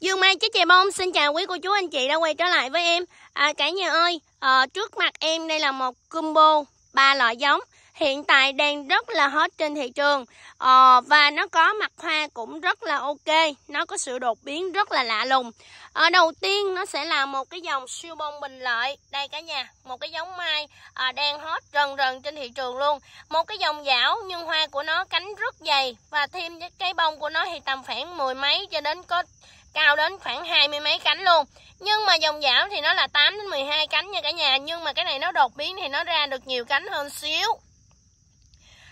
Dương Mai Chết Chè Bông xin chào quý cô chú anh chị đã quay trở lại với em à, Cả nhà ơi, à, trước mặt em đây là một combo ba loại giống Hiện tại đang rất là hot trên thị trường à, Và nó có mặt hoa cũng rất là ok Nó có sự đột biến rất là lạ lùng à, Đầu tiên nó sẽ là một cái dòng siêu bông bình lợi Đây cả nhà, một cái giống mai à, đang hot rần rần trên thị trường luôn Một cái dòng dảo nhưng hoa của nó cánh rất dày Và thêm cái bông của nó thì tầm khoảng mười mấy cho đến có cao đến khoảng hai mươi mấy cánh luôn nhưng mà dòng giảm thì nó là 8 đến 12 cánh nha cả nhà nhưng mà cái này nó đột biến thì nó ra được nhiều cánh hơn xíu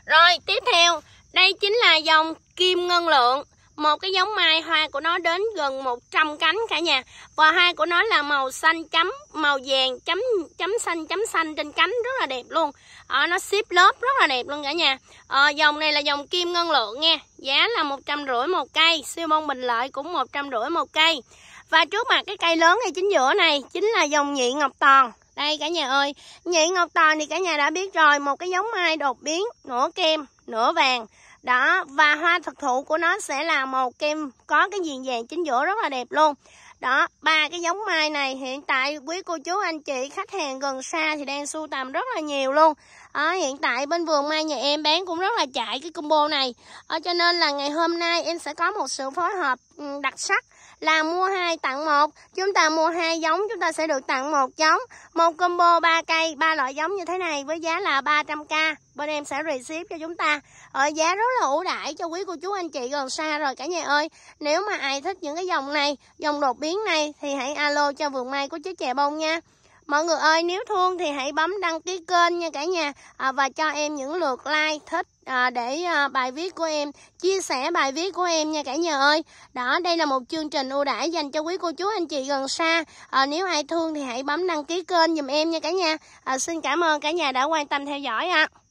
rồi tiếp theo đây chính là dòng kim ngân lượng một cái giống mai hoa của nó đến gần 100 cánh cả nhà. Và hoa của nó là màu xanh chấm, màu vàng chấm chấm xanh chấm xanh trên cánh rất là đẹp luôn. À, nó ship lớp rất là đẹp luôn cả nhà. À, dòng này là dòng kim ngân lượng nha. Giá là một trăm rưỡi một cây, siêu mông bình lợi cũng một trăm rưỡi một cây. Và trước mặt cái cây lớn ngay chính giữa này chính là dòng nhị ngọc toàn. Đây cả nhà ơi, nhị ngọc toàn thì cả nhà đã biết rồi, một cái giống mai đột biến, nửa kem, nửa vàng đó và hoa thực thụ của nó sẽ là màu kem có cái viền vàng chính giữa rất là đẹp luôn đó ba cái giống mai này hiện tại quý cô chú anh chị khách hàng gần xa thì đang sưu tầm rất là nhiều luôn à, hiện tại bên vườn mai nhà em bán cũng rất là chạy cái combo này à, cho nên là ngày hôm nay em sẽ có một sự phối hợp ừ, đặc sắc là mua hai tặng một chúng ta mua hai giống chúng ta sẽ được tặng một giống một combo ba cây ba loại giống như thế này với giá là 300k bên em sẽ receive cho chúng ta ở ờ, giá rất là ưu đãi cho quý cô chú anh chị gần xa rồi cả nhà ơi nếu mà ai thích những cái dòng này dòng đột biến này thì hãy alo cho vườn mai của chú chè bông nha Mọi người ơi nếu thương thì hãy bấm đăng ký kênh nha cả nhà à, Và cho em những lượt like thích à, để à, bài viết của em Chia sẻ bài viết của em nha cả nhà ơi Đó đây là một chương trình ưu đãi dành cho quý cô chú anh chị gần xa à, Nếu ai thương thì hãy bấm đăng ký kênh dùm em nha cả nhà à, Xin cảm ơn cả nhà đã quan tâm theo dõi ạ à.